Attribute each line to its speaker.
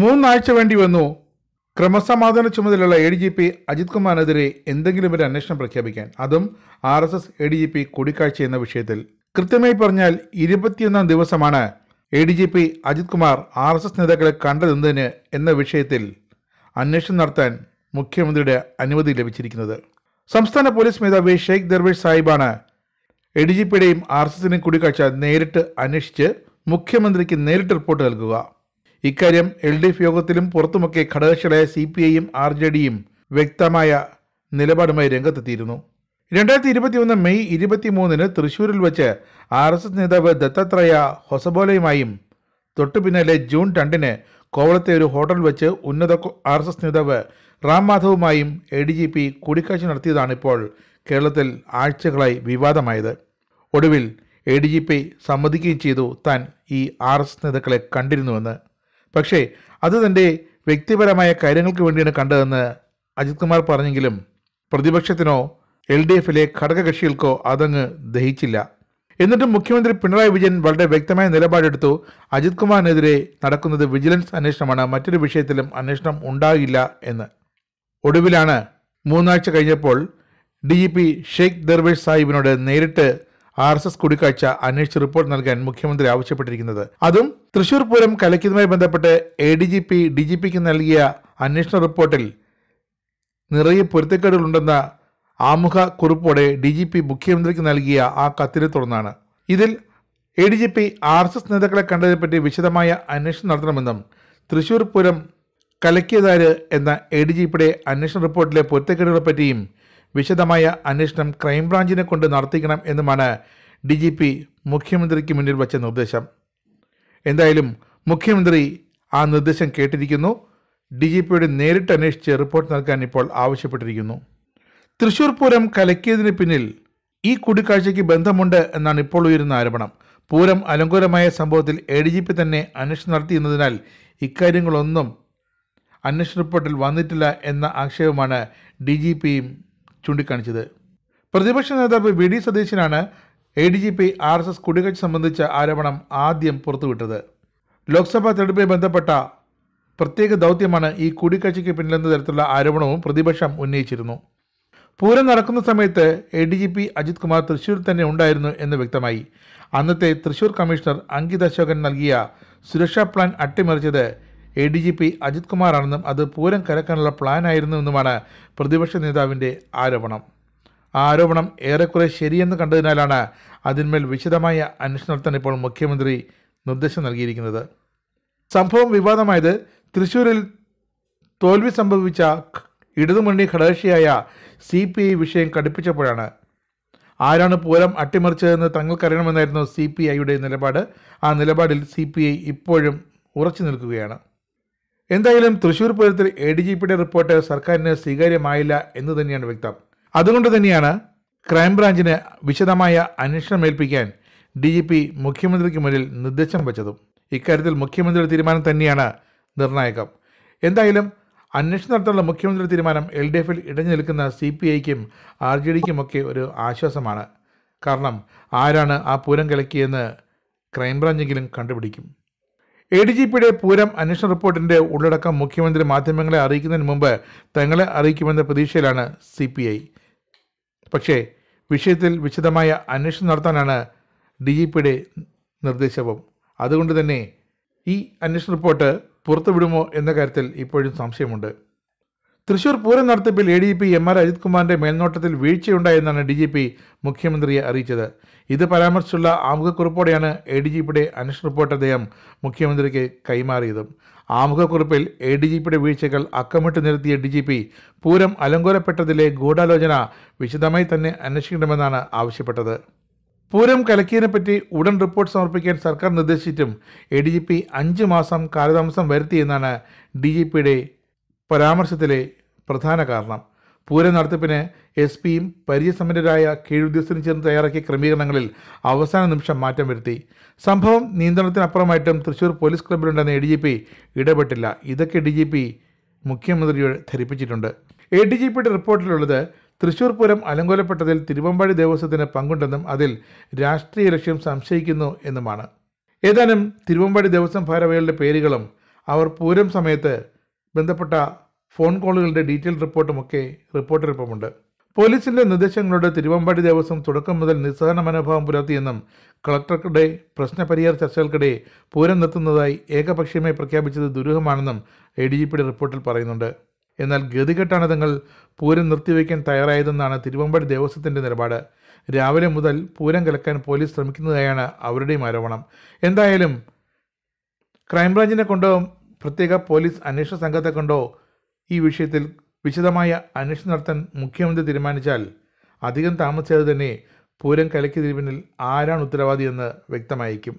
Speaker 1: മൂന്നാഴ്ച വേണ്ടി വന്നു ക്രമസമാധാന ചുമതലയുള്ള A D G P Ajith കുമാറിനെതിരെ എന്തെങ്കിലും ഒരു അന്വേഷണം പ്രഖ്യാപിക്കാൻ അതും R S S A D G P കൂടിക്കാഴ്ച എന്ന വിഷയത്തിൽ കൃത്യമായി പറഞ്ഞാൽ ഇരുപത്തിയൊന്നാം ദിവസമാണ് A D G P Ajith Kumar R S S നേതാക്കളെ കണ്ടതെന്തിന് എന്ന വിഷയത്തിൽ അന്വേഷണം നടത്താൻ മുഖ്യമന്ത്രിയുടെ അനുമതി ലഭിച്ചിരിക്കുന്നത് സംസ്ഥാന പോലീസ് മേധാവി ഷെയ്ഖ് ദർവേഷ് സാഹിബാണ് എ ഡി ജി പിയുടെയും ആർ എസ് എസിനെയും കൂടിക്കാഴ്ച നേരിട്ട് അന്വേഷിച്ച് മുഖ്യമന്ത്രിക്ക് നേരിട്ട് റിപ്പോർട്ട് നൽകുക ഇക്കാര്യം എൽ ഡി എഫ് യോഗത്തിലും പുറത്തുമൊക്കെ ഘടകക്ഷികളായ സി പി ഐയും ആർ ജെ ഡിയും വ്യക്തമായ നിലപാടുമായി രംഗത്തെത്തിയിരുന്നു രണ്ടായിരത്തി ഇരുപത്തിയൊന്ന് മെയ് ഇരുപത്തിമൂന്നിന് തൃശൂരിൽ വെച്ച് ആർ എസ് എസ് നേതാവ് ദത്താത്രേയ ഹൊസബോലയുമായും തൊട്ടു പിന്നാലെ ജൂൺ രണ്ടിന് കോവളത്തെ ഒരു ഹോട്ടൽ വെച്ച് ഉന്നത ആർ എസ് എസ് നേതാവ് റാം മാധവുമായും എ ഡി ജി പി കൂടിക്കാഴ്ച നടത്തിയതാണ് ഇപ്പോൾ കേരളത്തിൽ ആഴ്ചകളായി വിവാദമായത് ഒടുവിൽ എ ഡി ജി പി സമ്മതിക്കുകയും ചെയ്തു താൻ ഈ ആർ എസ് നേതാക്കളെ കണ്ടിരുന്നുവെന്ന് പക്ഷേ അത് തൻ്റെ വ്യക്തിപരമായ കാര്യങ്ങൾക്ക് വേണ്ടിയാണ് കണ്ടതെന്ന് അജിത് കുമാർ പറഞ്ഞെങ്കിലും പ്രതിപക്ഷത്തിനോ എൽ ഡി എഫിലെ ഘടകകക്ഷികൾക്കോ അതങ്ങ് ദഹിച്ചില്ല എന്നിട്ടും മുഖ്യമന്ത്രി പിണറായി വിജയൻ വളരെ വ്യക്തമായ നിലപാടെടുത്തു അജിത് കുമാറിനെതിരെ നടക്കുന്നത് വിജിലൻസ് അന്വേഷണമാണ് മറ്റൊരു വിഷയത്തിലും അന്വേഷണം ഉണ്ടാകില്ല എന്ന് ഒടുവിലാണ് മൂന്നാഴ്ച കഴിഞ്ഞപ്പോൾ D G P Sheikh Darvesh സാഹിബിനോട് നേരിട്ട് ആർ എസ് എസ് കൂടിക്കാഴ്ച അന്വേഷിച്ച് റിപ്പോർട്ട് നൽകാൻ മുഖ്യമന്ത്രി ആവശ്യപ്പെട്ടിരിക്കുന്നത് അതും തൃശൂർ പൂരം കലയ്ക്കുന്നതുമായി ബന്ധപ്പെട്ട് A D G P D G പിക്ക് നൽകിയ അന്വേഷണ റിപ്പോർട്ടിൽ നിറയെ പൊരുത്തക്കേടുകളുണ്ടെന്ന ആമുഖ കുറിപ്പോടെ ഡി ജി പി മുഖ്യമന്ത്രിക്ക് നൽകിയ ആ കത്തിനെ തുടർന്നാണ് ഇതിൽ A D G P R S S നേതാക്കളെ കണ്ടതിനെപ്പറ്റി വിശദമായ അന്വേഷണം നടത്തണമെന്നും തൃശൂർ പൂരം കലക്കിയതാര് എന്ന എ ഡി ജി പിയുടെ അന്വേഷണ റിപ്പോർട്ടിലെ പറ്റിയും വിശദമായ അന്വേഷണം ക്രൈംബ്രാഞ്ചിനെ കൊണ്ട് നടത്തിക്കണം എന്നുമാണ് ഡി ജി പി മുഖ്യമന്ത്രിക്ക് മുന്നിൽ വച്ച നിർദ്ദേശം എന്തായാലും മുഖ്യമന്ത്രി ആ നിർദ്ദേശം കേട്ടിരിക്കുന്നു ഡി ജി പിയുടെ നേരിട്ട് അന്വേഷിച്ച് റിപ്പോർട്ട് നൽകാൻ ഇപ്പോൾ ആവശ്യപ്പെട്ടിരിക്കുന്നു തൃശൂർ പൂരം കലക്കിയതിന് പിന്നിൽ ഈ കൂടിക്കാഴ്ചയ്ക്ക് ബന്ധമുണ്ട് എന്നാണ് ഇപ്പോൾ ഉയരുന്ന ആരോപണം പൂരം അലങ്കോലമായ സംഭവത്തിൽ എ ഡി ജി പി തന്നെ അന്വേഷണം നടത്തിയെന്നതിനാൽ ഇക്കാര്യങ്ങളൊന്നും അന്വേഷണ റിപ്പോർട്ടിൽ വന്നിട്ടില്ല എന്ന ആക്ഷേപമാണ് ഡി ജി പിയും ചൂണ്ടിക്കാണിച്ചത് പ്രതിപക്ഷ നേതാവ് വി ഡി സതീശനാണ് A D G P R S S കുടികക്ഷി സംബന്ധിച്ച ആരോപണം ആദ്യം പുറത്തുവിട്ടത് ലോക്സഭാ തെരഞ്ഞെടുപ്പുമായി ബന്ധപ്പെട്ട പ്രത്യേക ദൗത്യമാണ് ഈ കൂടിക്കാഴ്ചയ്ക്ക് പിന്നിലെന്ന തരത്തിലുള്ള ആരോപണവും പ്രതിപക്ഷം ഉന്നയിച്ചിരുന്നു പൂരം നടക്കുന്ന സമയത്ത് A D G P Ajith Kumar Thrissur തന്നെ ഉണ്ടായിരുന്നു എന്ന് വ്യക്തമായി അന്നത്തെ തൃശൂർ കമ്മീഷണർ അങ്കിത് അശോകൻ നൽകിയ സുരക്ഷാ പ്ലാൻ അട്ടിമറിച്ചത് A D G P Ajith കുമാറാണെന്നും അത് പൂരം കലക്കാനുള്ള പ്ലാനായിരുന്നുവെന്നുമാണ് പ്രതിപക്ഷ നേതാവിൻ്റെ ആരോപണം ആ ആരോപണം ഏറെക്കുറെ ശരിയെന്ന് കണ്ടതിനാലാണ് അതിന്മേൽ വിശദമായ അന്വേഷണം നടത്താൻ ഇപ്പോൾ മുഖ്യമന്ത്രി നിർദ്ദേശം നൽകിയിരിക്കുന്നത് സംഭവം വിവാദമായത് തൃശൂരിൽ തോൽവി സംഭവിച്ച ഇടതുമുന്നണി ഘടകക്ഷിയായ സി പി ഐ വിഷയം കടുപ്പിച്ചപ്പോഴാണ് ആരാണ് പൂരം അട്ടിമറിച്ചതെന്ന് തങ്ങൾക്കറിയണമെന്നായിരുന്നു സി പി ഐയുടെ നിലപാട് ആ നിലപാടിൽ സി പി ഐ ഇപ്പോഴും ഉറച്ചു നിൽക്കുകയാണ് എന്തായാലും തൃശൂർ പൂരത്തിൽ എ ഡി ജി പിയുടെ റിപ്പോർട്ട് സർക്കാരിന് സ്വീകാര്യമായില്ല എന്ന് തന്നെയാണ് വ്യക്തം അതുകൊണ്ട് തന്നെയാണ് ക്രൈംബ്രാഞ്ചിന് വിശദമായ അന്വേഷണം ഏൽപ്പിക്കാൻ ഡി ജി പി മുഖ്യമന്ത്രിക്ക് മുന്നിൽ നിർദ്ദേശം വച്ചതും ഇക്കാര്യത്തിൽ മുഖ്യമന്ത്രിയുടെ തീരുമാനം തന്നെയാണ് നിർണായകം എന്തായാലും അന്വേഷണം നടത്താനുള്ള മുഖ്യമന്ത്രിയുടെ തീരുമാനം എൽ ഡി എഫിൽ ഇടഞ്ഞു നിൽക്കുന്ന സി പി ഐക്കും ആർ ജെ ഡിക്കുമൊക്കെ ഒരു ആശ്വാസമാണ് കാരണം ആരാണ് ആ പൂരം കിളക്കിയെന്ന് ക്രൈംബ്രാഞ്ചെങ്കിലും കണ്ടുപിടിക്കും എ ഡി ജി പിയുടെ പൂരം അന്വേഷണ റിപ്പോർട്ടിന്റെ ഉള്ളടക്കം മുഖ്യമന്ത്രി മാധ്യമങ്ങളെ അറിയിക്കുന്നതിന് മുമ്പ് തങ്ങളെ അറിയിക്കുമെന്ന പ്രതീക്ഷയിലാണ് സി പി ഐ പക്ഷേ വിഷയത്തിൽ വിശദമായ അന്വേഷണം നടത്താനാണ് ഡി ജി പിയുടെ നിർദ്ദേശവും അതുകൊണ്ട് തന്നെ ഈ അന്വേഷണ റിപ്പോർട്ട് പുറത്തുവിടുമോ എന്ന കാര്യത്തിൽ ഇപ്പോഴും സംശയമുണ്ട് തൃശൂർ പൂരം നടത്തിപ്പിൽ A D P M R Ajith കുമാറിന്റെ മേൽനോട്ടത്തിൽ വീഴ്ചയുണ്ടായെന്നാണ് ഡി ജി പി മുഖ്യമന്ത്രിയെ അറിയിച്ചത് ഇത് പരാമർശിച്ചുള്ള ആമുഖക്കുറിപ്പോടെയാണ് എ ഡി ജി പിയുടെ അന്വേഷണ റിപ്പോർട്ട് അദ്ദേഹം മുഖ്യമന്ത്രിക്ക് കൈമാറിയതും ആമുഖക്കുറിപ്പിൽ എ ഡി ജി പിയുടെ വീഴ്ചകൾ അക്കമിട്ട് നിരത്തിയ ഡി ജി പി പൂരം അലങ്കോലപ്പെട്ടതിലെ ഗൂഢാലോചന വിശദമായി തന്നെ അന്വേഷിക്കണമെന്നാണ് ആവശ്യപ്പെട്ടത് പൂരം പറ്റി ഉടൻ റിപ്പോർട്ട് സമർപ്പിക്കാൻ സർക്കാർ നിർദ്ദേശിച്ചിട്ടും എ ഡി ജി പി അഞ്ച് മാസം കാലതാമസം വരുത്തിയെന്നാണ് ഡി ജി പിയുടെ പരാമർശത്തിലെ പ്രധാന കാരണം പൂര നടത്തിപ്പിന് എസ് പിയും പരിചയസമ്പന്നരായ കീഴുദ്യോഗസ്ഥരും ചേർന്ന് തയ്യാറാക്കിയ ക്രമീകരണങ്ങളിൽ അവസാന നിമിഷം മാറ്റം വരുത്തി സംഭവം നിയന്ത്രണത്തിനപ്പുറമായിട്ടും തൃശൂർ പോലീസ് ക്ലബിലുണ്ടെന്ന് എ ഡി ജി പി ഇടപെട്ടില്ല ഇതൊക്കെ ഡി ജി പി മുഖ്യമന്ത്രിയോട് ധരിപ്പിച്ചിട്ടുണ്ട് എ ഡി ജി പിയുടെ റിപ്പോർട്ടിലുള്ളത് തൃശൂർ പൂരം അലങ്കോലപ്പെട്ടതിൽ തിരുവമ്പാടി ദേവസ്വത്തിന് പങ്കുണ്ടെന്നും അതിൽ രാഷ്ട്രീയ ലക്ഷ്യം സംശയിക്കുന്നു എന്നുമാണ് ഏതാനും തിരുവമ്പാടി ദേവസ്വം ഭാരവാഹികളുടെ പേരുകളും അവർ പൂരം സമയത്ത് ബന്ധപ്പെട്ട ഫോൺ കോളുകളുടെ ഡീറ്റെയിൽ റിപ്പോർട്ടുമൊക്കെ റിപ്പോർട്ടറിപ്പമുണ്ട് പോലീസിന്റെ നിർദ്ദേശങ്ങളോട് തിരുവമ്പാടി ദേവസ്വം തുടക്കം മുതൽ നിസ്സഹന മനോഭാവം പുലർത്തിയെന്നും കളക്ടറുടെ പ്രശ്നപരിഹാര ചർച്ചകൾക്കിടെ പൂരം നിർത്തുന്നതായി ഏകപക്ഷീയമായി പ്രഖ്യാപിച്ചത് ദുരൂഹമാണെന്നും എ ഡി ജി പിയുടെ റിപ്പോർട്ടിൽ പറയുന്നുണ്ട് എന്നാൽ ഗതികെട്ടാണ് തങ്ങൾ പൂരം നിർത്തിവെക്കാൻ തയ്യാറായതെന്നാണ് തിരുവമ്പാടി ദേവസ്വത്തിന്റെ നിലപാട് രാവിലെ മുതൽ പൂരം കലക്കാൻ പോലീസ് ശ്രമിക്കുന്നതായാണ് അവരുടെയും ആരോപണം എന്തായാലും ക്രൈംബ്രാഞ്ചിനെ കൊണ്ട് പ്രത്യേക പോലീസ് അന്വേഷണ സംഘത്തെ കൊണ്ടോ ഈ വിഷയത്തിൽ വിശദമായ അന്വേഷണം നടത്താൻ മുഖ്യമന്ത്രി തീരുമാനിച്ചാൽ അധികം താമസിയാതെ തന്നെ പൂരം കലയ്ക്ക് തിരിവിനിൽ ആരാണ് ഉത്തരവാദിയെന്ന് വ്യക്തമായിരിക്കും